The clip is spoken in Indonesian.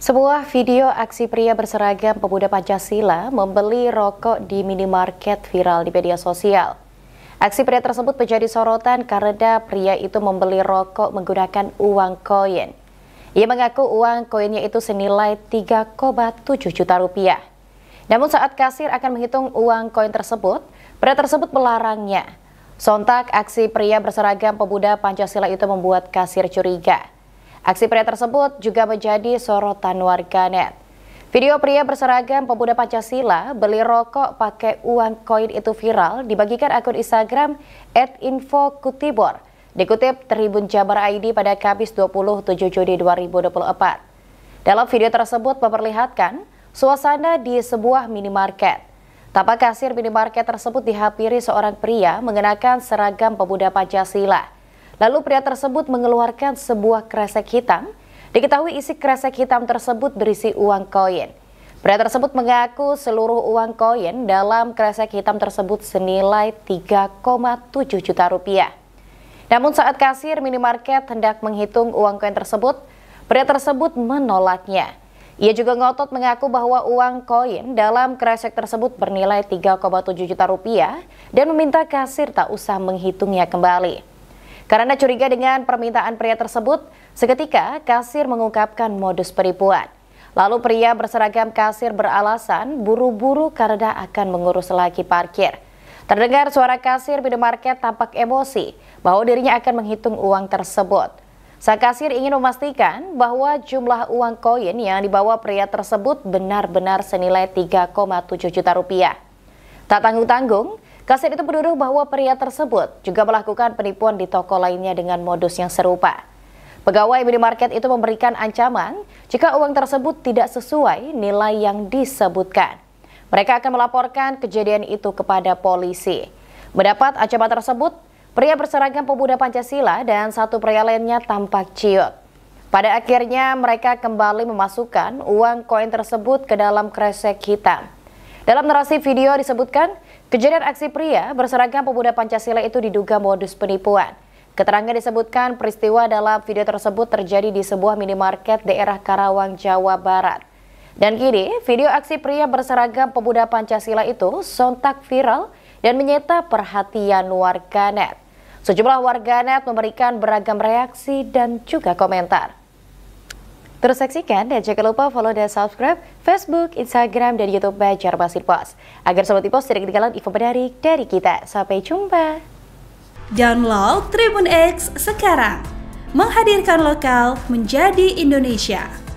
Sebuah video aksi pria berseragam pemuda Pancasila membeli rokok di minimarket viral di media sosial. Aksi pria tersebut menjadi sorotan karena pria itu membeli rokok menggunakan uang koin. Ia mengaku uang koinnya itu senilai 3,7 juta rupiah. Namun saat kasir akan menghitung uang koin tersebut, pria tersebut melarangnya. Sontak aksi pria berseragam pemuda Pancasila itu membuat kasir curiga. Aksi pria tersebut juga menjadi sorotan warganet. Video pria berseragam pemuda Pancasila beli rokok pakai uang koin itu viral dibagikan akun Instagram @infokutibor. Dikutip Tribun Jabar ID pada Kamis 27 Juni 2024. Dalam video tersebut memperlihatkan suasana di sebuah minimarket. Tampak kasir minimarket tersebut dihampiri seorang pria mengenakan seragam pemuda Pancasila. Lalu pria tersebut mengeluarkan sebuah kresek hitam. Diketahui isi kresek hitam tersebut berisi uang koin. Pria tersebut mengaku seluruh uang koin dalam kresek hitam tersebut senilai 3,7 juta rupiah. Namun saat kasir minimarket hendak menghitung uang koin tersebut, pria tersebut menolaknya. Ia juga ngotot mengaku bahwa uang koin dalam kresek tersebut bernilai 3,7 juta rupiah dan meminta kasir tak usah menghitungnya kembali. Karena curiga dengan permintaan pria tersebut, seketika kasir mengungkapkan modus penipuan. Lalu pria berseragam kasir beralasan buru-buru karena akan mengurus lagi parkir. Terdengar suara kasir minimarket tampak emosi bahwa dirinya akan menghitung uang tersebut. Sang kasir ingin memastikan bahwa jumlah uang koin yang dibawa pria tersebut benar-benar senilai 3,7 juta rupiah. Tak tanggung-tanggung, Kasir itu menuduh bahwa pria tersebut juga melakukan penipuan di toko lainnya dengan modus yang serupa. Pegawai minimarket itu memberikan ancaman jika uang tersebut tidak sesuai nilai yang disebutkan. Mereka akan melaporkan kejadian itu kepada polisi. Mendapat ancaman tersebut, pria berseragam pemuda Pancasila dan satu pria lainnya tampak ciut. Pada akhirnya mereka kembali memasukkan uang koin tersebut ke dalam kresek hitam. Dalam narasi video disebutkan, kejadian aksi pria berseragam pemuda Pancasila itu diduga modus penipuan. Keterangan disebutkan peristiwa dalam video tersebut terjadi di sebuah minimarket daerah Karawang, Jawa Barat. Dan kini, video aksi pria berseragam pemuda Pancasila itu sontak viral dan menyita perhatian warganet. Sejumlah warganet memberikan beragam reaksi dan juga komentar. Terus saksikan dan jangan lupa follow dan subscribe Facebook, Instagram, dan Youtube Bajar Basir Pos. Agar Sobat Pos tidak ketinggalan info menarik dari kita. Sampai jumpa! Download Tribun X sekarang. Menghadirkan lokal menjadi Indonesia.